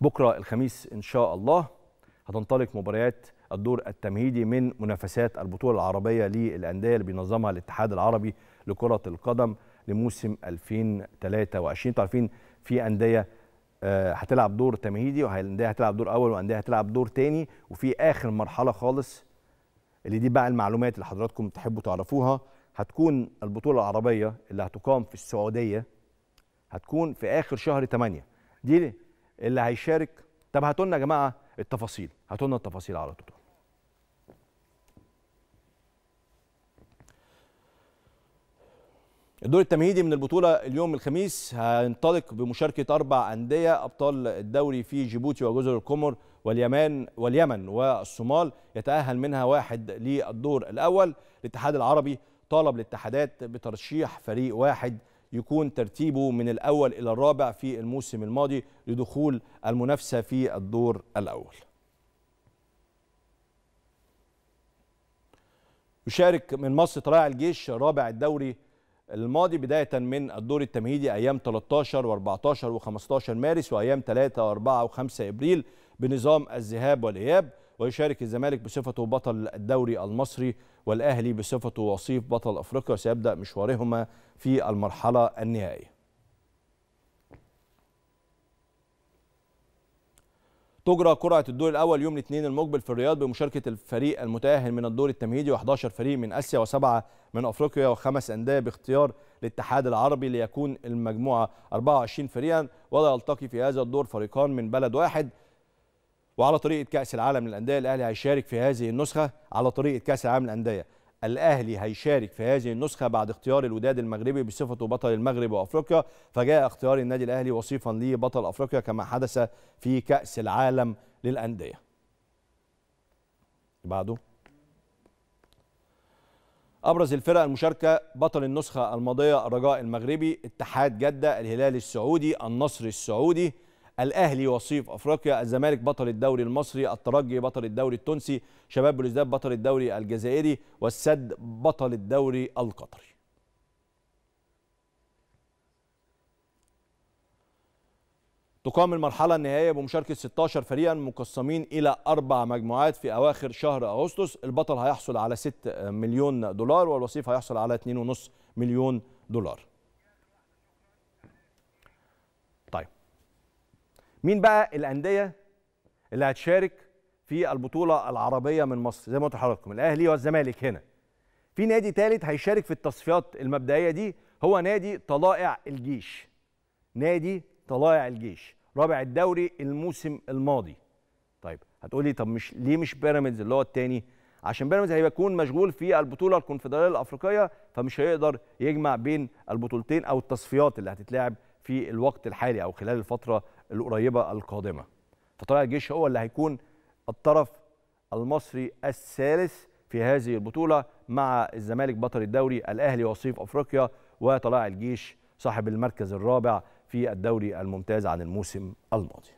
بكره الخميس ان شاء الله هتنطلق مباريات الدور التمهيدي من منافسات البطوله العربيه للانديه اللي بينظمها الاتحاد العربي لكره القدم لموسم 2023 عارفين في انديه آه، هتلعب دور تمهيدي وانديه هتلعب دور اول وانديه هتلعب دور تاني وفي اخر مرحله خالص اللي دي بقى المعلومات اللي حضراتكم تحبوا تعرفوها هتكون البطوله العربيه اللي هتقام في السعوديه هتكون في اخر شهر 8 دي اللي هيشارك طب هاتوا لنا يا جماعه التفاصيل هاتوا لنا التفاصيل على طول الدور التمهيدي من البطوله اليوم الخميس هينطلق بمشاركه اربع انديه ابطال الدوري في جيبوتي وجزر القمر واليمن واليمن والصومال يتاهل منها واحد للدور الاول الاتحاد العربي طالب الاتحادات بترشيح فريق واحد يكون ترتيبه من الأول إلى الرابع في الموسم الماضي لدخول المنافسة في الدور الأول يشارك من مصر طلائع الجيش رابع الدوري الماضي بداية من الدور التمهيدي أيام 13 و14 و15 مارس وأيام 3 و4 و5 إبريل بنظام الذهاب والإياب ويشارك الزمالك بصفته بطل الدوري المصري والأهلي بصفته وصيف بطل أفريقيا سيبدأ مشوارهما في المرحلة النهائية تجرى قرعة الدور الأول يوم الاثنين المقبل في الرياض بمشاركة الفريق المتأهل من الدور التمهيدي و11 فريق من آسيا وسبعة من أفريقيا وخمس أندية باختيار الاتحاد العربي ليكون المجموعة 24 فريقا ولا يلتقي في هذا الدور فريقان من بلد واحد وعلى طريقه كاس العالم للانديه الاهلي هيشارك في هذه النسخه على طريقه كاس العالم للانديه الاهلي هيشارك في هذه النسخه بعد اختيار الوداد المغربي بصفته بطل المغرب وافريقيا فجاء اختيار النادي الاهلي وصيفا لي بطل افريقيا كما حدث في كاس العالم للانديه بعده أبرز الفرق المشاركة بطل النسخة الماضية الرجاء المغربي اتحاد جدة الهلال السعودي النصر السعودي الاهلي وصيف افريقيا الزمالك بطل الدوري المصري الترجي بطل الدوري التونسي شباب بلوزداد بطل الدوري الجزائري والسد بطل الدوري القطري تقام المرحلة النهائية بمشاركة 16 فريقا مقسمين إلى أربع مجموعات في أواخر شهر أغسطس، البطل هيحصل على 6 مليون دولار والوصيف هيحصل على 2.5 مليون دولار. مين بقى الانديه اللي هتشارك في البطوله العربيه من مصر زي ما قلت لحضراتكم الاهلي والزمالك هنا في نادي ثالث هيشارك في التصفيات المبدئيه دي هو نادي طلائع الجيش نادي طلائع الجيش رابع الدوري الموسم الماضي طيب هتقولي طب مش ليه مش بيراميدز اللي هو الثاني عشان بيراميدز هيكون مشغول في البطوله الكونفدراليه الافريقيه فمش هيقدر يجمع بين البطولتين او التصفيات اللي هتتلعب في الوقت الحالي او خلال الفتره القريبه القادمه فطلع الجيش هو اللي هيكون الطرف المصري الثالث في هذه البطوله مع الزمالك بطل الدوري الاهلي وصيف افريقيا وطلع الجيش صاحب المركز الرابع في الدوري الممتاز عن الموسم الماضي